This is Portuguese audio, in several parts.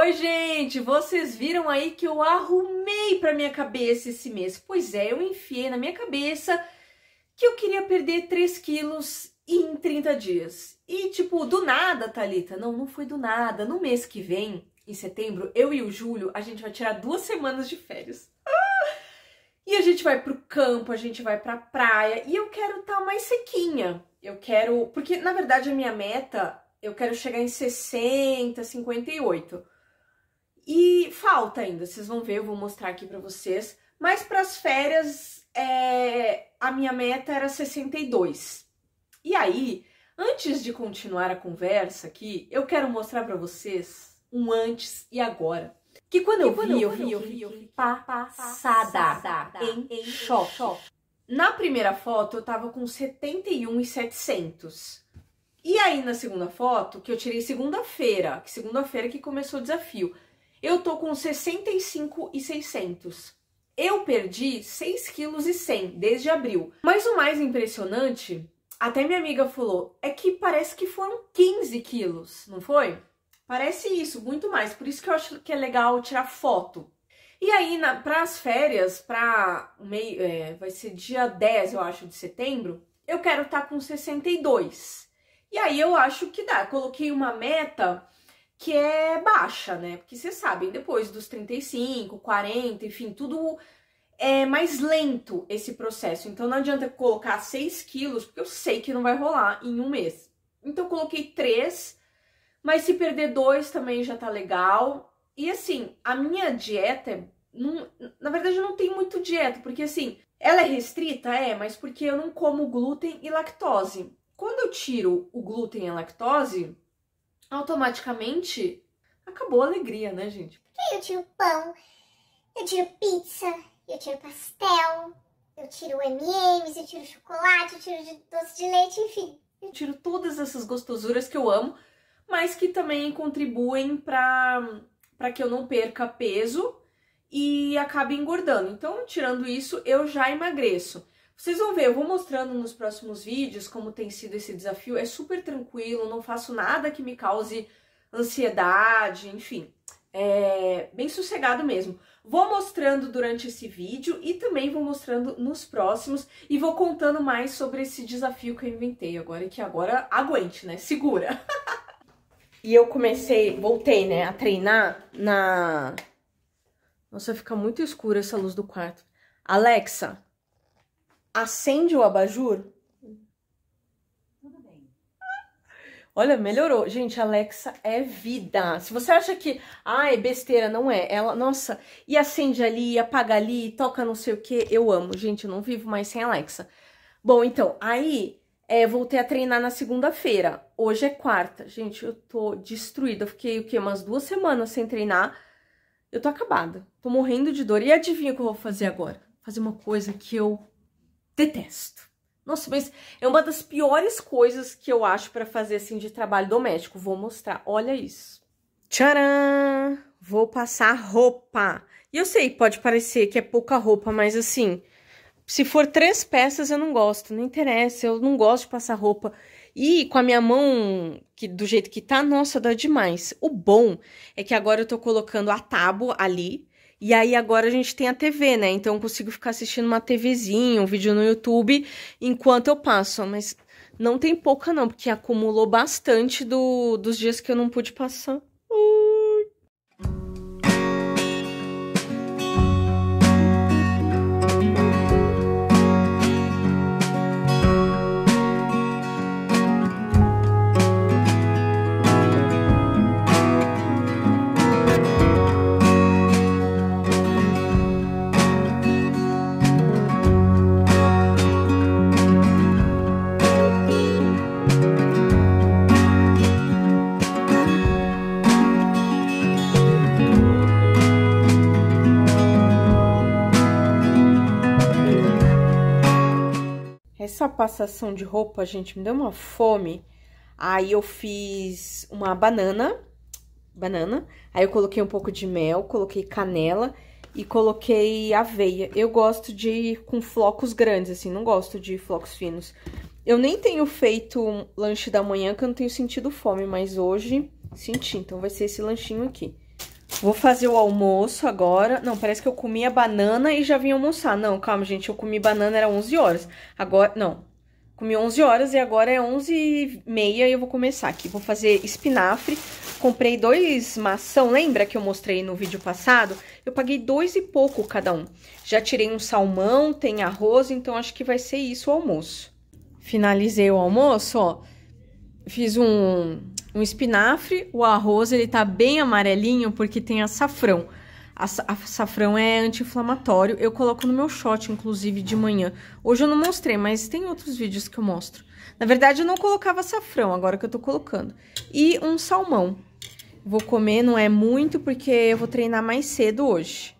Oi, gente! Vocês viram aí que eu arrumei pra minha cabeça esse mês? Pois é, eu enfiei na minha cabeça que eu queria perder 3 quilos em 30 dias. E tipo, do nada, Thalita. Não, não foi do nada. No mês que vem, em setembro, eu e o Júlio, a gente vai tirar duas semanas de férias. Ah! E a gente vai pro campo, a gente vai pra praia. E eu quero estar tá mais sequinha. Eu quero. Porque, na verdade, a minha meta, eu quero chegar em 60, 58. E falta ainda, vocês vão ver, eu vou mostrar aqui para vocês. Mas para as férias, é, a minha meta era 62. E aí, antes de continuar a conversa aqui, eu quero mostrar para vocês um antes e agora. Que quando, eu, vi, eu, vi, eu vi, passada, em, choque. Na primeira foto, eu tava com 71,700. E aí, na segunda foto, que eu tirei segunda-feira, que segunda-feira que começou o desafio, eu tô com 65,600. e Eu perdi 6,100 kg desde abril. Mas o mais impressionante, até minha amiga falou, é que parece que foram 15 quilos, não foi? Parece isso, muito mais. Por isso que eu acho que é legal tirar foto. E aí, para as férias, para meio, é, vai ser dia 10, eu acho, de setembro, eu quero estar tá com 62. E aí eu acho que dá. Coloquei uma meta que é baixa, né? Porque vocês sabem, depois dos 35, 40, enfim, tudo é mais lento esse processo. Então não adianta colocar 6 quilos, porque eu sei que não vai rolar em um mês. Então eu coloquei 3, mas se perder 2 também já tá legal. E assim, a minha dieta, não, na verdade não tem muito dieta, porque assim, ela é restrita, é, mas porque eu não como glúten e lactose. Quando eu tiro o glúten e a lactose, automaticamente acabou a alegria, né, gente? Eu tiro pão, eu tiro pizza, eu tiro pastel, eu tiro M&M's, eu tiro chocolate, eu tiro doce de leite, enfim. Eu tiro todas essas gostosuras que eu amo, mas que também contribuem para para que eu não perca peso e acabe engordando. Então, tirando isso, eu já emagreço. Vocês vão ver, eu vou mostrando nos próximos vídeos como tem sido esse desafio. É super tranquilo, não faço nada que me cause ansiedade, enfim. É bem sossegado mesmo. Vou mostrando durante esse vídeo e também vou mostrando nos próximos e vou contando mais sobre esse desafio que eu inventei agora, que agora aguente, né? Segura! e eu comecei, voltei, né, a treinar na... Nossa, fica muito escura essa luz do quarto. Alexa, acende o abajur? Tudo bem. Olha, melhorou. Gente, Alexa é vida. Se você acha que, ah, é besteira, não é. Ela, nossa, e acende ali, apaga ali, toca não sei o que. Eu amo. Gente, eu não vivo mais sem Alexa. Bom, então, aí é, voltei a treinar na segunda-feira. Hoje é quarta. Gente, eu tô destruída. Eu fiquei o quê? Umas duas semanas sem treinar. Eu tô acabada. Tô morrendo de dor. E adivinha o que eu vou fazer agora? Fazer uma coisa que eu Detesto. Nossa, mas é uma das piores coisas que eu acho para fazer assim de trabalho doméstico. Vou mostrar, olha isso. Tcharam! Vou passar roupa. E eu sei, pode parecer que é pouca roupa, mas assim, se for três peças eu não gosto, não interessa, eu não gosto de passar roupa. E com a minha mão, que, do jeito que tá, nossa, dá demais. O bom é que agora eu tô colocando a tábua ali e aí agora a gente tem a TV, né? Então eu consigo ficar assistindo uma TVzinha, um vídeo no YouTube, enquanto eu passo. Mas não tem pouca, não, porque acumulou bastante do, dos dias que eu não pude passar. Uh! essa passação de roupa, gente, me deu uma fome. Aí eu fiz uma banana, banana, aí eu coloquei um pouco de mel, coloquei canela e coloquei aveia. Eu gosto de com flocos grandes, assim, não gosto de flocos finos. Eu nem tenho feito um lanche da manhã, que eu não tenho sentido fome, mas hoje senti, então vai ser esse lanchinho aqui. Vou fazer o almoço agora. Não, parece que eu comi a banana e já vim almoçar. Não, calma, gente. Eu comi banana, era 11 horas. Agora, não. Comi 11 horas e agora é 11 e meia e eu vou começar aqui. Vou fazer espinafre. Comprei dois maçã, lembra que eu mostrei no vídeo passado? Eu paguei dois e pouco cada um. Já tirei um salmão, tem arroz, então acho que vai ser isso o almoço. Finalizei o almoço, ó. Fiz um um espinafre, o arroz ele tá bem amarelinho porque tem açafrão. açafrão é anti-inflamatório, eu coloco no meu shot, inclusive, de manhã. Hoje eu não mostrei, mas tem outros vídeos que eu mostro. Na verdade, eu não colocava açafrão, agora que eu tô colocando. E um salmão. Vou comer, não é muito, porque eu vou treinar mais cedo hoje.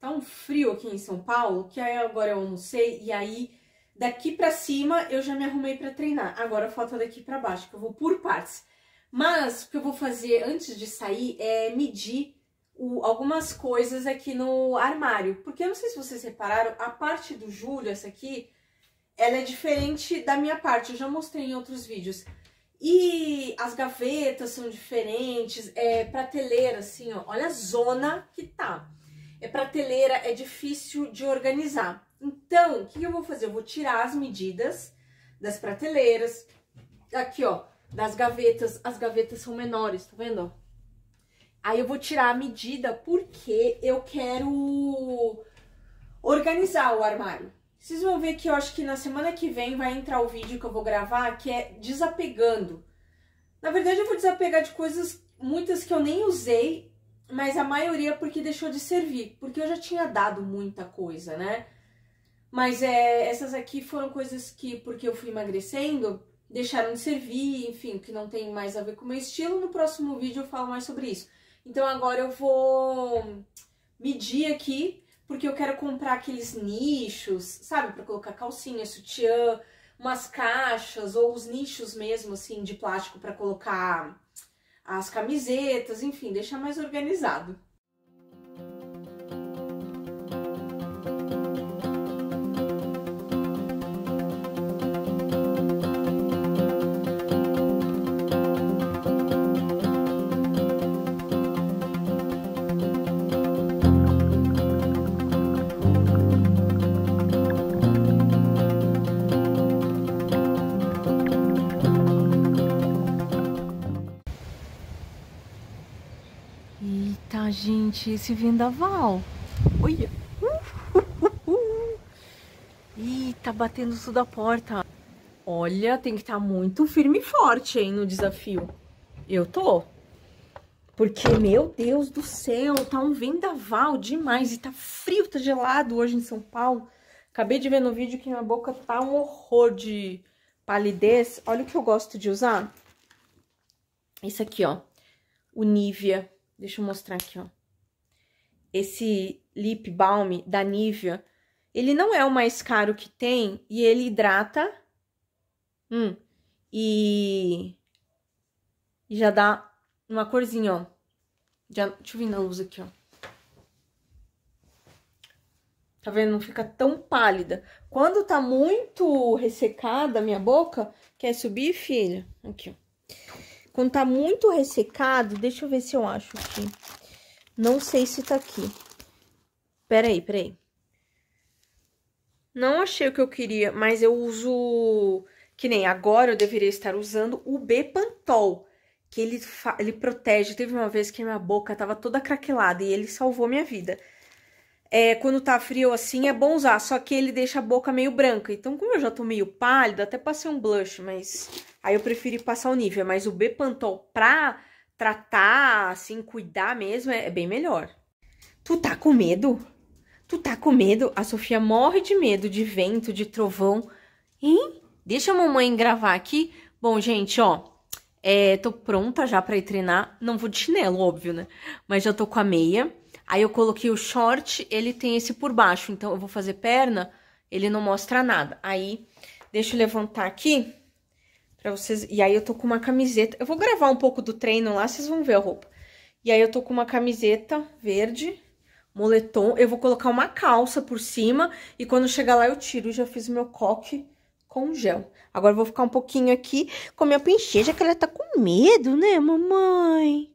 Tá um frio aqui em São Paulo, que aí agora eu almocei e aí daqui pra cima eu já me arrumei pra treinar. Agora falta daqui pra baixo, que eu vou por partes. Mas o que eu vou fazer antes de sair é medir o, algumas coisas aqui no armário. Porque eu não sei se vocês repararam, a parte do Júlio, essa aqui, ela é diferente da minha parte. Eu já mostrei em outros vídeos. E as gavetas são diferentes, é prateleira, assim, ó. Olha a zona que tá. É prateleira, é difícil de organizar. Então, o que eu vou fazer? Eu vou tirar as medidas das prateleiras. Aqui, ó, das gavetas, as gavetas são menores, tá vendo? Aí eu vou tirar a medida porque eu quero organizar o armário. Vocês vão ver que eu acho que na semana que vem vai entrar o vídeo que eu vou gravar, que é desapegando. Na verdade, eu vou desapegar de coisas, muitas que eu nem usei, mas a maioria porque deixou de servir, porque eu já tinha dado muita coisa, né? Mas é, essas aqui foram coisas que, porque eu fui emagrecendo, deixaram de servir, enfim, que não tem mais a ver com o meu estilo. No próximo vídeo eu falo mais sobre isso. Então agora eu vou medir aqui, porque eu quero comprar aqueles nichos, sabe, para colocar calcinha, sutiã, umas caixas ou os nichos mesmo assim de plástico para colocar as camisetas, enfim, deixar mais organizado. gente, esse vendaval. Olha. Ih, tá batendo tudo a porta. Olha, tem que estar tá muito firme e forte, hein, no desafio. Eu tô. Porque, meu Deus do céu, tá um vendaval demais. E tá frio, tá gelado hoje em São Paulo. Acabei de ver no vídeo que minha boca tá um horror de palidez. Olha o que eu gosto de usar. Isso aqui, ó. O Nivea Deixa eu mostrar aqui, ó. Esse lip balm da Nivea, ele não é o mais caro que tem e ele hidrata. Hum. E, e já dá uma corzinha, ó. Já, deixa eu vir na luz aqui, ó. Tá vendo? Não fica tão pálida. Quando tá muito ressecada a minha boca, quer subir, filha? Aqui, ó. Quando tá muito ressecado, deixa eu ver se eu acho aqui. Não sei se tá aqui. Peraí, peraí. Não achei o que eu queria, mas eu uso... Que nem agora eu deveria estar usando o B-Pantol, que ele, fa... ele protege. Teve uma vez que minha boca tava toda craquelada e ele salvou minha vida é, quando tá frio assim, é bom usar, só que ele deixa a boca meio branca. Então, como eu já tô meio pálida, até passei um blush, mas aí eu preferi passar o nível Mas o Bepantol pra tratar, assim, cuidar mesmo, é, é bem melhor. Tu tá com medo? Tu tá com medo? A Sofia morre de medo de vento, de trovão. Hein? Deixa a mamãe gravar aqui. Bom, gente, ó, é, tô pronta já pra ir treinar. Não vou de chinelo, óbvio, né? Mas já tô com a meia. Aí eu coloquei o short, ele tem esse por baixo, então eu vou fazer perna, ele não mostra nada. Aí, deixa eu levantar aqui pra vocês... E aí eu tô com uma camiseta, eu vou gravar um pouco do treino lá, vocês vão ver a roupa. E aí eu tô com uma camiseta verde, moletom, eu vou colocar uma calça por cima e quando chegar lá eu tiro, já fiz o meu coque com gel. Agora eu vou ficar um pouquinho aqui com minha princesa, que ela tá com medo, né, mamãe?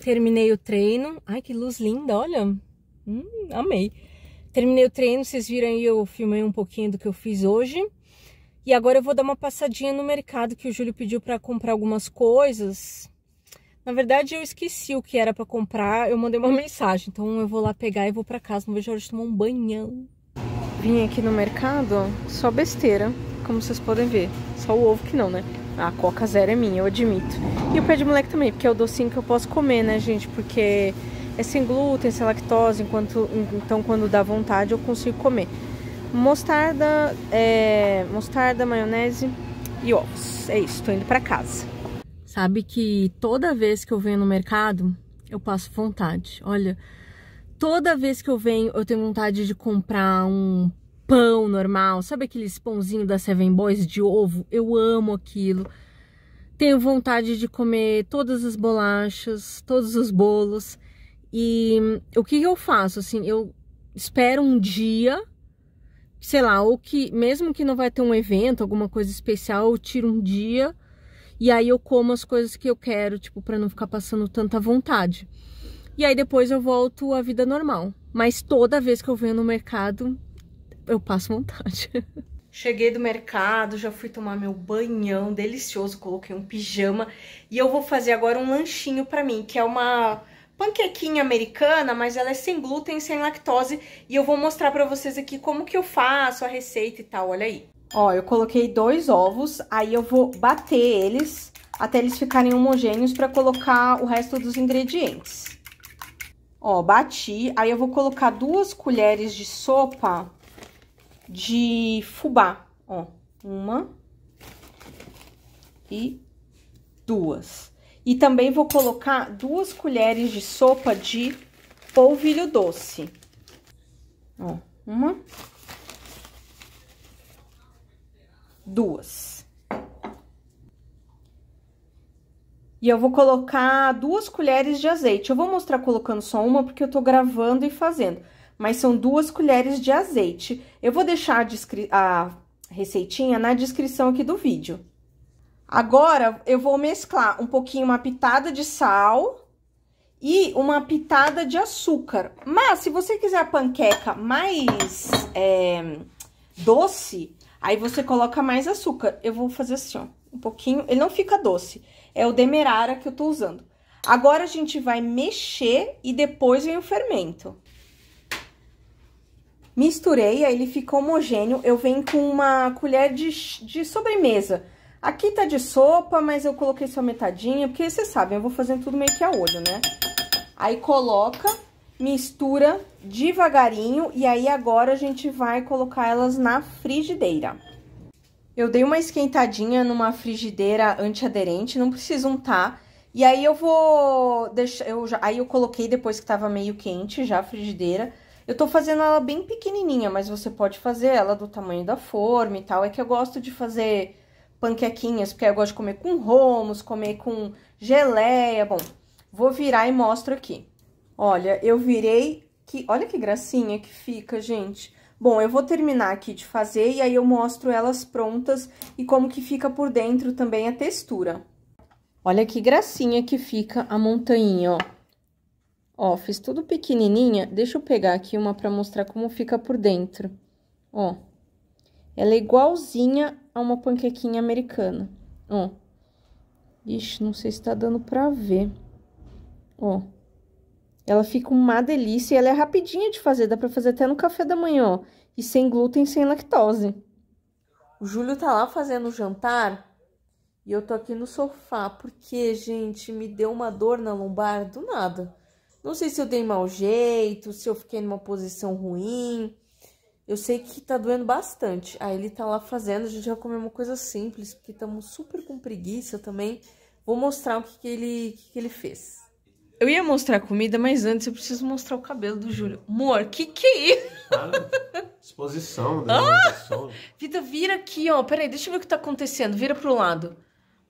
Terminei o treino. Ai, que luz linda, olha. Hum, amei. Terminei o treino, vocês viram aí, eu filmei um pouquinho do que eu fiz hoje. E agora eu vou dar uma passadinha no mercado que o Júlio pediu para comprar algumas coisas. Na verdade, eu esqueci o que era para comprar, eu mandei uma mensagem. Então eu vou lá pegar e vou para casa, não vejo a hora de tomar um banhão. Vim aqui no mercado, só besteira, como vocês podem ver. Só o ovo que não, né? A coca zero é minha, eu admito. E o pé de moleque também, porque é o docinho que eu posso comer, né, gente? Porque é sem glúten, sem lactose, enquanto, então quando dá vontade eu consigo comer. Mostarda, é, mostarda, maionese e ovos. É isso, tô indo pra casa. Sabe que toda vez que eu venho no mercado, eu passo vontade. Olha, toda vez que eu venho, eu tenho vontade de comprar um pão normal, sabe aqueles pãozinho da Seven Boys de ovo? Eu amo aquilo. Tenho vontade de comer todas as bolachas, todos os bolos. E o que eu faço? Assim, eu espero um dia, sei lá, ou que mesmo que não vai ter um evento, alguma coisa especial, eu tiro um dia e aí eu como as coisas que eu quero, tipo, para não ficar passando tanta vontade. E aí depois eu volto à vida normal. Mas toda vez que eu venho no mercado, eu passo vontade. Cheguei do mercado, já fui tomar meu banhão delicioso, coloquei um pijama e eu vou fazer agora um lanchinho para mim, que é uma panquequinha americana, mas ela é sem glúten, sem lactose, e eu vou mostrar para vocês aqui como que eu faço a receita e tal, olha aí. Ó, eu coloquei dois ovos, aí eu vou bater eles até eles ficarem homogêneos para colocar o resto dos ingredientes. Ó, bati, aí eu vou colocar duas colheres de sopa de fubá, ó, uma e duas. E também vou colocar duas colheres de sopa de polvilho doce. Ó, uma. Duas. E eu vou colocar duas colheres de azeite. Eu vou mostrar colocando só uma porque eu tô gravando e fazendo mas são duas colheres de azeite. Eu vou deixar a, a receitinha na descrição aqui do vídeo. Agora, eu vou mesclar um pouquinho uma pitada de sal e uma pitada de açúcar. Mas, se você quiser a panqueca mais é, doce, aí você coloca mais açúcar. Eu vou fazer assim, ó, um pouquinho. Ele não fica doce, é o demerara que eu tô usando. Agora, a gente vai mexer e depois vem o fermento. Misturei, aí ele ficou homogêneo. Eu venho com uma colher de, de sobremesa. Aqui tá de sopa, mas eu coloquei só metadinha, porque vocês sabem, eu vou fazendo tudo meio que a olho, né? Aí coloca, mistura devagarinho e aí agora a gente vai colocar elas na frigideira. Eu dei uma esquentadinha numa frigideira antiaderente, não precisa untar. E aí eu vou deixar, eu já, aí eu coloquei depois que tava meio quente já a frigideira eu tô fazendo ela bem pequenininha, mas você pode fazer ela do tamanho da forma e tal. É que eu gosto de fazer panquequinhas, porque eu gosto de comer com romos, comer com geleia. Bom, vou virar e mostro aqui. Olha, eu virei que... Olha que gracinha que fica, gente. Bom, eu vou terminar aqui de fazer e aí eu mostro elas prontas e como que fica por dentro também a textura. Olha que gracinha que fica a montanha, ó. Ó, fiz tudo pequenininha. Deixa eu pegar aqui uma para mostrar como fica por dentro. Ó, ela é igualzinha a uma panquequinha americana. Ó. Ixi, não sei se tá dando pra ver. Ó. Ela fica uma delícia e ela é rapidinha de fazer. Dá pra fazer até no café da manhã, ó. E sem glúten, sem lactose. O Júlio tá lá fazendo o jantar e eu tô aqui no sofá. Porque, gente, me deu uma dor na lombar do nada. Não sei se eu dei mau jeito, se eu fiquei numa posição ruim. Eu sei que tá doendo bastante. Aí ele tá lá fazendo, a gente vai comer uma coisa simples, porque estamos super com preguiça também. Vou mostrar o que, que ele, que, que ele fez. Eu ia mostrar a comida, mas antes eu preciso mostrar o cabelo do Júlio. Amor, que que é isso? Cara, exposição, né? Ah! Vida, vira aqui, ó. Peraí, deixa eu ver o que tá acontecendo. Vira pro lado.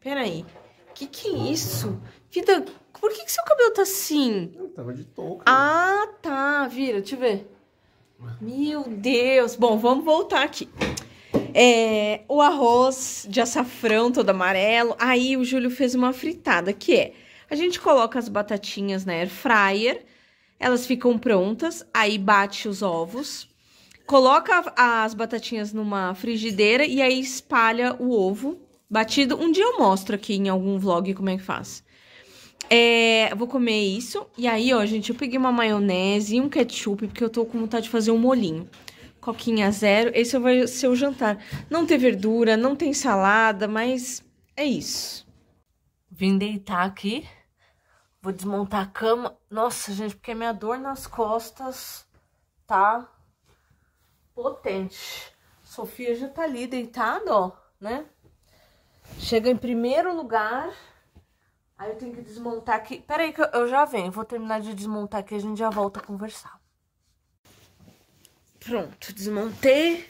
Peraí. Que que é isso? Vida, por que, que seu cabelo tá assim? Eu tava de touca. Ah, tá. Vira, deixa eu ver. Meu Deus. Bom, vamos voltar aqui. É, o arroz de açafrão todo amarelo. Aí o Júlio fez uma fritada, que é... A gente coloca as batatinhas na air fryer, elas ficam prontas, aí bate os ovos, coloca as batatinhas numa frigideira e aí espalha o ovo batido. Um dia eu mostro aqui em algum vlog como é que faz. É, vou comer isso. E aí, ó, gente, eu peguei uma maionese e um ketchup, porque eu tô com vontade de fazer um molinho. Coquinha zero. Esse vai ser o jantar. Não tem verdura, não tem salada, mas é isso. Vim deitar aqui. Vou desmontar a cama. Nossa, gente, porque minha dor nas costas tá potente. Sofia já tá ali deitada, ó, né? Chega em primeiro lugar. Aí eu tenho que desmontar aqui. Peraí que eu já venho. Vou terminar de desmontar aqui, a gente já volta a conversar. Pronto, desmontei.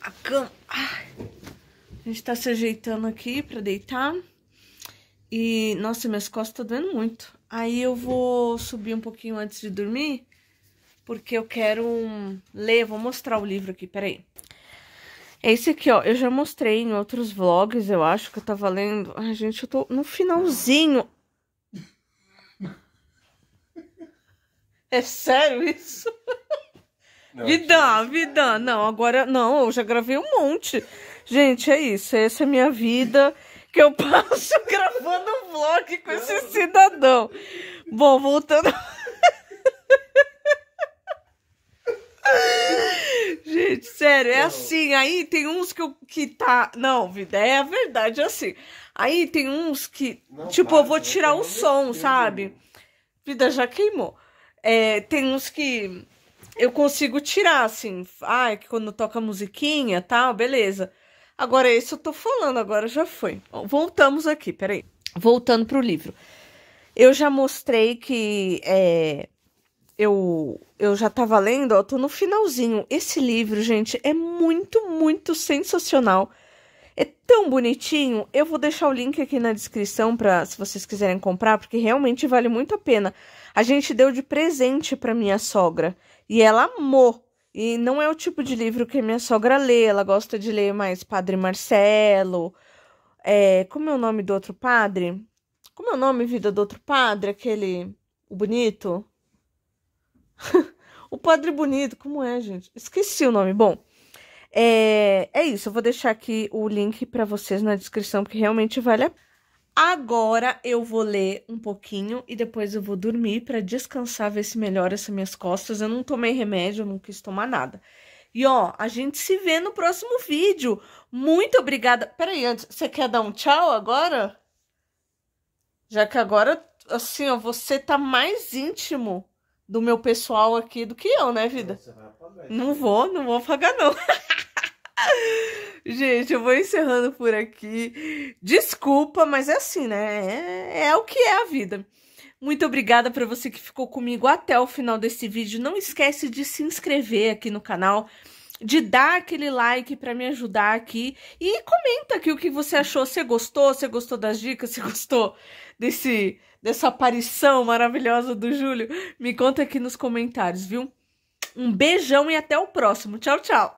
A cama... A gente tá se ajeitando aqui pra deitar. E, nossa, minhas costas tá doendo muito. Aí eu vou subir um pouquinho antes de dormir, porque eu quero ler, vou mostrar o livro aqui, peraí. Esse aqui, ó, eu já mostrei em outros vlogs, eu acho que eu tava lendo. Ai, gente, eu tô no finalzinho. É sério isso? Não, vida. Não, agora não, eu já gravei um monte. Gente, é isso. Essa é a minha vida que eu passo gravando um vlog com esse cidadão. Bom, voltando. Gente, sério, é não. assim. Aí tem uns que, eu, que tá. Não, vida, é a verdade, é assim. Aí tem uns que. Não, tipo, eu vou tirar é o som, sabe? Vida já queimou. É, tem uns que eu consigo tirar, assim. Ah, que quando toca musiquinha tal, beleza. Agora, esse eu tô falando, agora já foi. Voltamos aqui, peraí. Voltando pro livro. Eu já mostrei que é, eu, eu já tava lendo, ó, tô no finalzinho. Esse livro, gente, é muito, muito sensacional. É tão bonitinho. Eu vou deixar o link aqui na descrição para se vocês quiserem comprar, porque realmente vale muito a pena. A gente deu de presente para minha sogra e ela amou. E não é o tipo de livro que minha sogra lê. Ela gosta de ler mais Padre Marcelo. É, como é o nome do outro padre? Como é o nome, vida do outro padre? Aquele. O bonito? o Padre Bonito, como é, gente? Esqueci o nome. Bom, é, é isso. Eu vou deixar aqui o link para vocês na descrição, porque realmente vale a Agora eu vou ler um pouquinho e depois eu vou dormir para descansar, ver se melhora essas minhas costas. Eu não tomei remédio, eu não quis tomar nada. E ó, a gente se vê no próximo vídeo. Muito obrigada. Peraí, antes, você quer dar um tchau agora? Já que agora, assim, ó, você tá mais íntimo do meu pessoal aqui do que eu, né, vida? não vou, não vou pagar, não. Gente, eu vou encerrando por aqui. Desculpa, mas é assim, né? É, é o que é a vida. Muito obrigada para você que ficou comigo até o final desse vídeo. Não esquece de se inscrever aqui no canal de dar aquele like para me ajudar aqui e comenta aqui o que você achou, se gostou, se gostou das dicas, se gostou desse dessa aparição maravilhosa do Júlio. Me conta aqui nos comentários, viu? Um beijão e até o próximo. Tchau, tchau.